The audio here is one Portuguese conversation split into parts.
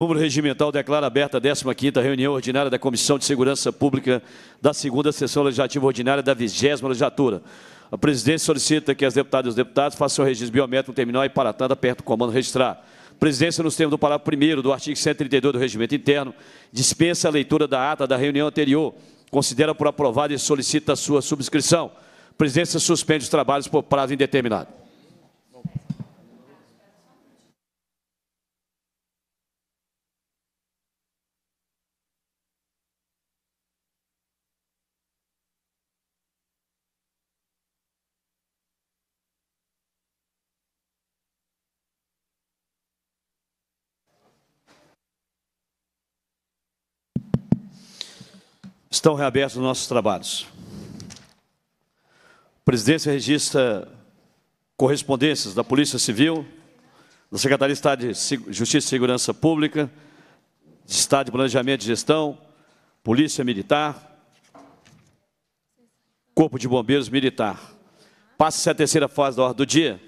Número regimental declara aberta a 15ª reunião ordinária da Comissão de Segurança Pública da 2 Sessão Legislativa Ordinária da 20 Legislatura. A presidência solicita que as deputadas e os deputados façam o registro biométrico no terminal e para tanto aperta o comando registrar. A presidência, nos termos do parágrafo 1 do artigo 132 do Regimento Interno, dispensa a leitura da ata da reunião anterior, considera por aprovada e solicita a sua subscrição. A presidência suspende os trabalhos por prazo indeterminado. Estão reabertos os nossos trabalhos. A presidência registra correspondências da Polícia Civil, da Secretaria de Estado de Justiça e Segurança Pública, de Estado de Planejamento e Gestão, Polícia Militar, Corpo de Bombeiros Militar. Passa-se a terceira fase da ordem do dia,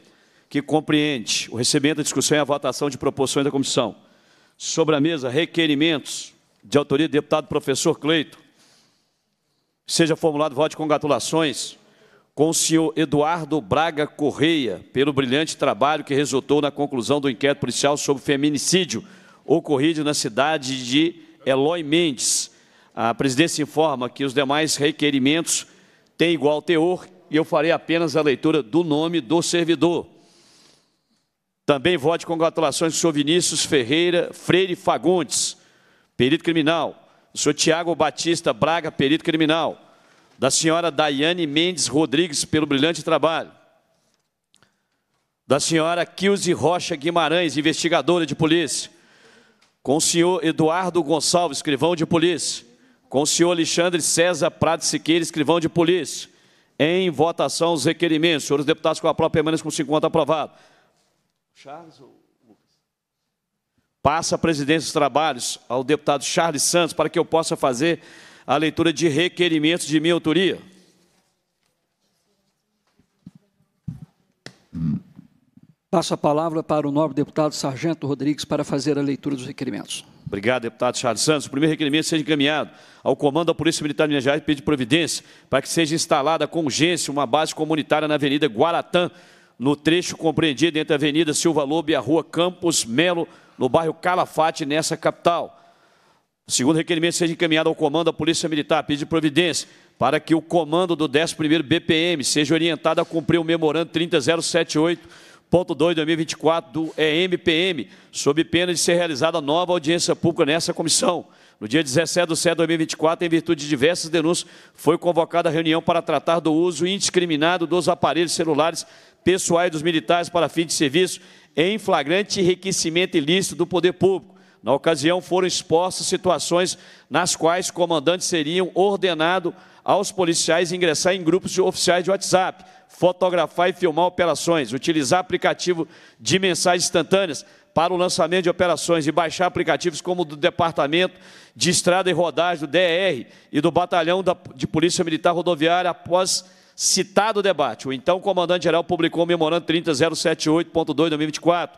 que compreende o recebimento, a discussão e a votação de proporções da comissão. Sobre a mesa, requerimentos de autoria do deputado professor Cleito, seja formulado voto de congratulações com o senhor Eduardo Braga Correia pelo brilhante trabalho que resultou na conclusão do inquérito policial sobre feminicídio ocorrido na cidade de Eloy Mendes. A presidência informa que os demais requerimentos têm igual teor e eu farei apenas a leitura do nome do servidor. Também voto de congratulações do senhor Vinícius Ferreira Freire Fagundes, perito criminal, do senhor Tiago Batista Braga, perito criminal, da senhora Daiane Mendes Rodrigues, pelo brilhante trabalho, da senhora Kilze Rocha Guimarães, investigadora de polícia, com o senhor Eduardo Gonçalves, escrivão de polícia, com o senhor Alexandre César Prado Siqueira, escrivão de polícia. Em votação os requerimentos. Senhores deputados, com a própria permaneça com 50 aprovado. Charles ou... Passa a presidência dos trabalhos ao deputado Charles Santos para que eu possa fazer a leitura de requerimentos de minha autoria. Passo a palavra para o nobre deputado Sargento Rodrigues para fazer a leitura dos requerimentos. Obrigado, deputado Charles Santos. O primeiro requerimento seja encaminhado ao Comando da Polícia Militar de Minas Gerais e pedir providência para que seja instalada com urgência uma base comunitária na Avenida Guaratã, no trecho compreendido entre a Avenida Silva Lobo e a Rua Campos Melo, no bairro Calafate, nessa capital. O segundo requerimento seja encaminhado ao comando da Polícia Militar, pedido de providência, para que o comando do 11º BPM seja orientado a cumprir o memorando 30078.2 2024 do EMPM, sob pena de ser realizada nova audiência pública nessa comissão. No dia 17 de setembro de 2024, em virtude de diversas denúncias, foi convocada a reunião para tratar do uso indiscriminado dos aparelhos celulares pessoais dos militares para fim de serviço em flagrante enriquecimento ilícito do poder público. Na ocasião, foram expostas situações nas quais comandantes seriam ordenado aos policiais ingressar em grupos de oficiais de WhatsApp, fotografar e filmar operações, utilizar aplicativo de mensagens instantâneas para o lançamento de operações e baixar aplicativos como o do Departamento de Estrada e Rodagem, do DR, e do Batalhão de Polícia Militar Rodoviária após citado debate, o então comandante-geral publicou o memorando 30078.2-2024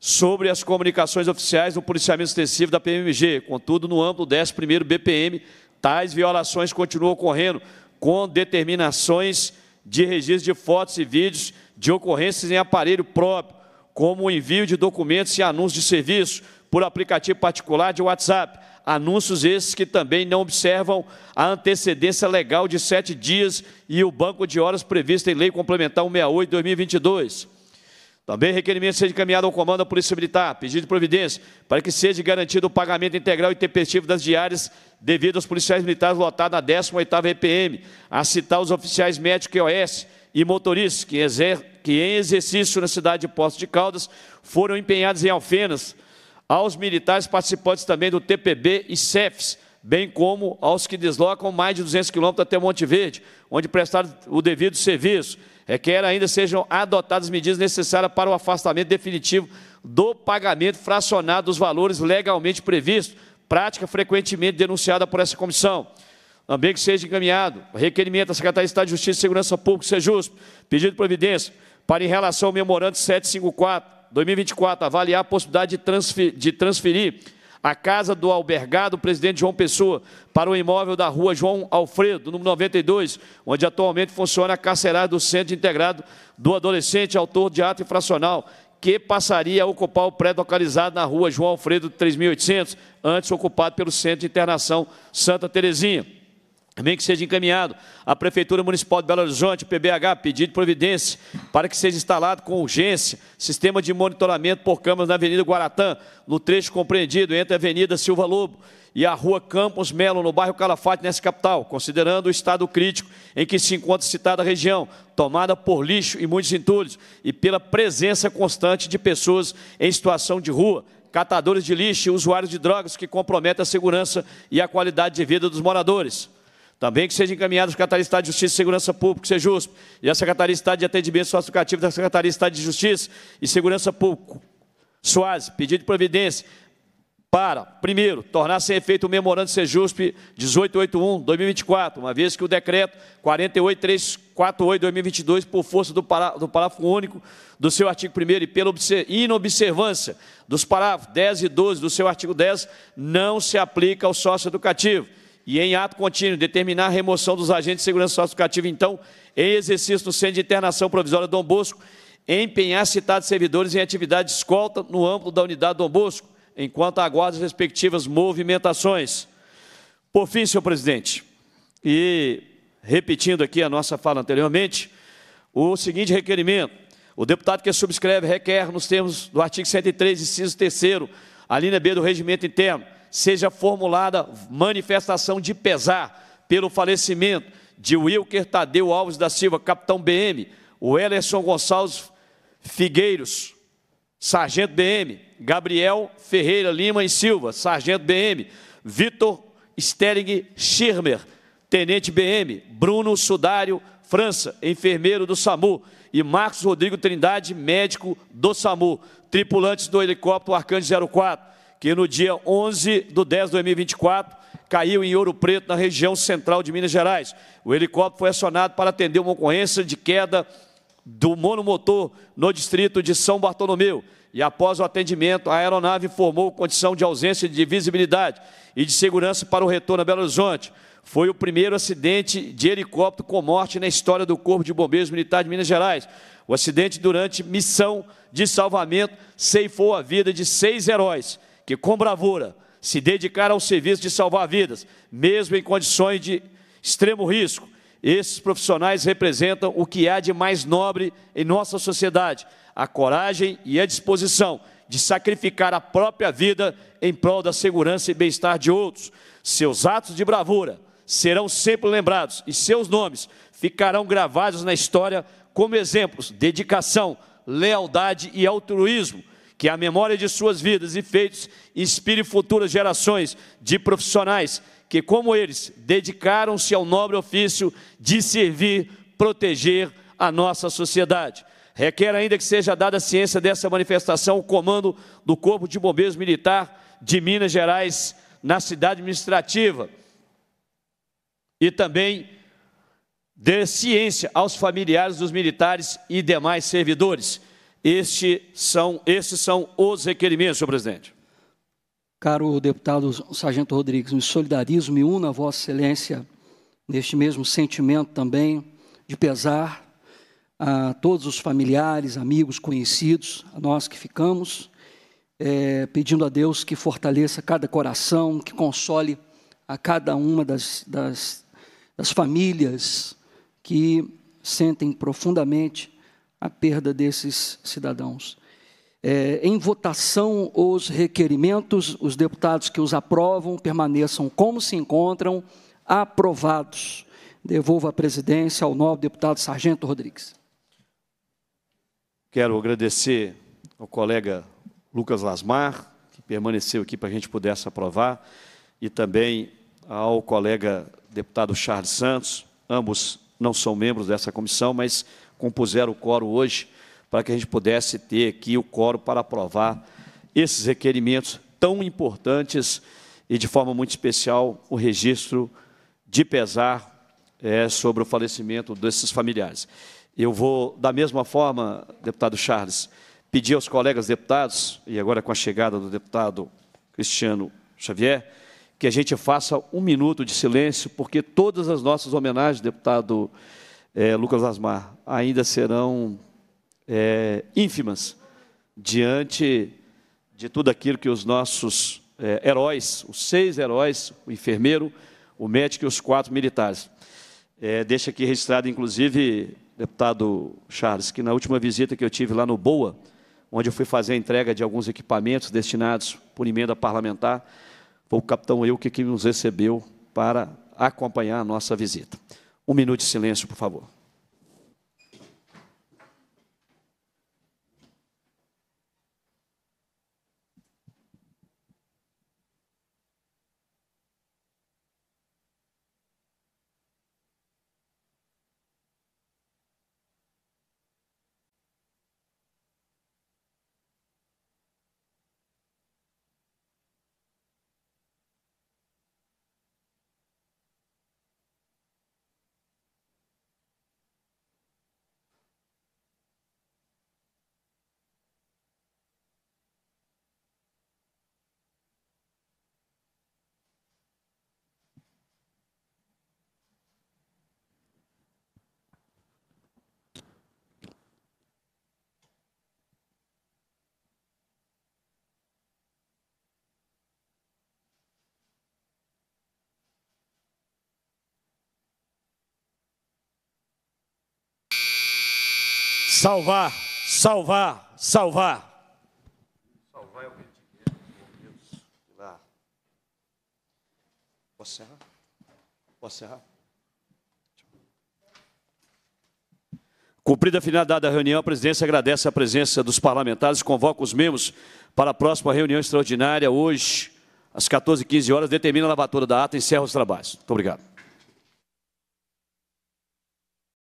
sobre as comunicações oficiais do policiamento extensivo da PMG. Contudo, no âmbito do 11º BPM, tais violações continuam ocorrendo com determinações de registro de fotos e vídeos de ocorrências em aparelho próprio, como o envio de documentos e anúncios de serviço por aplicativo particular de WhatsApp, anúncios esses que também não observam a antecedência legal de sete dias e o banco de horas previsto em Lei Complementar 168 de 2022. Também requerimento seja encaminhado ao Comando da Polícia Militar, pedido de providência, para que seja garantido o pagamento integral e tempestivo das diárias devido aos policiais militares lotados na 18ª EPM, a citar os oficiais médicos EOS e motoristas que, que, em exercício na cidade de Poços de Caldas foram empenhados em alfenas, aos militares participantes também do TPB e CEFs, bem como aos que deslocam mais de 200 quilômetros até Monte Verde, onde prestaram o devido serviço. Requer é ainda sejam adotadas medidas necessárias para o afastamento definitivo do pagamento fracionado dos valores legalmente previstos, prática frequentemente denunciada por essa comissão. Também que seja encaminhado requerimento da Secretaria de Estado de Justiça e Segurança Pública, justo, pedido de providência para em relação ao memorando 754 2024, avaliar a possibilidade de transferir, de transferir a casa do albergado presidente João Pessoa para o imóvel da rua João Alfredo, número 92, onde atualmente funciona a carcerária do Centro Integrado do Adolescente, autor de ato infracional, que passaria a ocupar o prédio localizado na rua João Alfredo 3800, antes ocupado pelo Centro de Internação Santa Terezinha. Amém? Que seja encaminhado à Prefeitura Municipal de Belo Horizonte, PBH, pedido de providência para que seja instalado com urgência sistema de monitoramento por câmeras na Avenida Guaratã, no trecho compreendido entre a Avenida Silva Lobo e a Rua Campos Melo, no bairro Calafate, nessa capital, considerando o estado crítico em que se encontra citada a região, tomada por lixo e muitos entulhos, e pela presença constante de pessoas em situação de rua, catadores de lixo e usuários de drogas que comprometem a segurança e a qualidade de vida dos moradores. Também que seja encaminhado à Secretaria de Estado de Justiça e Segurança Pública, SEJUSP, e à Secretaria de Estado de Atendimento Socioeducativo da Secretaria de Estado de Justiça e Segurança Pública, SUASE, pedido de providência para, primeiro, tornar sem efeito o memorando SEJUSP 1881-2024, uma vez que o decreto 48348-2022, por força do, do parágrafo único do seu artigo 1 e pela inobservância dos parágrafos 10 e 12 do seu artigo 10, não se aplica ao sócio educativo e em ato contínuo, determinar a remoção dos agentes de segurança socioeducativa, então, em exercício no Centro de Internação Provisória Dom Bosco, empenhar citados servidores em atividade de escolta no âmbito da unidade Dom Bosco, enquanto aguarda as respectivas movimentações. Por fim, senhor presidente, e repetindo aqui a nossa fala anteriormente, o seguinte requerimento, o deputado que subscreve requer, nos termos do artigo 103, inciso 3 a linha B do regimento interno, seja formulada manifestação de pesar pelo falecimento de Wilker Tadeu Alves da Silva, capitão BM, o Elerson Gonçalves Figueiros, sargento BM, Gabriel Ferreira Lima e Silva, sargento BM, Vitor Sterling Schirmer, tenente BM, Bruno Sudário França, enfermeiro do SAMU, e Marcos Rodrigo Trindade, médico do SAMU, tripulantes do helicóptero Arcanjo 04, que no dia 11 de 10 de 2024 caiu em Ouro Preto, na região central de Minas Gerais. O helicóptero foi acionado para atender uma ocorrência de queda do monomotor no distrito de São Bartolomeu. E após o atendimento, a aeronave informou condição de ausência de visibilidade e de segurança para o retorno a Belo Horizonte. Foi o primeiro acidente de helicóptero com morte na história do Corpo de Bombeiros Militar de Minas Gerais. O acidente, durante missão de salvamento, ceifou a vida de seis heróis que com bravura se dedicaram ao serviço de salvar vidas, mesmo em condições de extremo risco. Esses profissionais representam o que há de mais nobre em nossa sociedade, a coragem e a disposição de sacrificar a própria vida em prol da segurança e bem-estar de outros. Seus atos de bravura serão sempre lembrados e seus nomes ficarão gravados na história como exemplos de dedicação, lealdade e altruísmo que a memória de suas vidas e feitos inspire futuras gerações de profissionais que, como eles, dedicaram-se ao nobre ofício de servir, proteger a nossa sociedade. Requer ainda que seja dada a ciência dessa manifestação o comando do Corpo de Bombeiros Militar de Minas Gerais na cidade administrativa. E também dê ciência aos familiares dos militares e demais servidores. Este são, esses são os requerimentos, senhor presidente. Caro deputado Sargento Rodrigues, me solidarizo, me uno a Vossa Excelência neste mesmo sentimento também de pesar a todos os familiares, amigos, conhecidos, a nós que ficamos, é, pedindo a Deus que fortaleça cada coração, que console a cada uma das, das, das famílias que sentem profundamente a perda desses cidadãos. É, em votação, os requerimentos, os deputados que os aprovam permaneçam como se encontram, aprovados. Devolvo a presidência ao novo deputado Sargento Rodrigues. Quero agradecer ao colega Lucas Lasmar, que permaneceu aqui para a gente pudesse aprovar, e também ao colega deputado Charles Santos, ambos não são membros dessa comissão, mas compuseram o coro hoje, para que a gente pudesse ter aqui o coro para aprovar esses requerimentos tão importantes e, de forma muito especial, o registro de pesar é, sobre o falecimento desses familiares. Eu vou, da mesma forma, deputado Charles, pedir aos colegas deputados, e agora com a chegada do deputado Cristiano Xavier, que a gente faça um minuto de silêncio, porque todas as nossas homenagens, deputado é, Lucas Asmar, ainda serão é, ínfimas diante de tudo aquilo que os nossos é, heróis, os seis heróis, o enfermeiro, o médico e os quatro militares. É, deixa aqui registrado, inclusive, deputado Charles, que na última visita que eu tive lá no Boa, onde eu fui fazer a entrega de alguns equipamentos destinados por emenda parlamentar, foi o capitão Eu que nos recebeu para acompanhar a nossa visita. Um minuto de silêncio, por favor. salvar, salvar, salvar. Salvar é o que Deus. Posso encerrar? Posso encerrar? Cumprida a finalidade da reunião, a presidência agradece a presença dos parlamentares e convoca os membros para a próxima reunião extraordinária, hoje, às 14h15 horas, determina a lavatura da ata e encerra os trabalhos. Muito obrigado.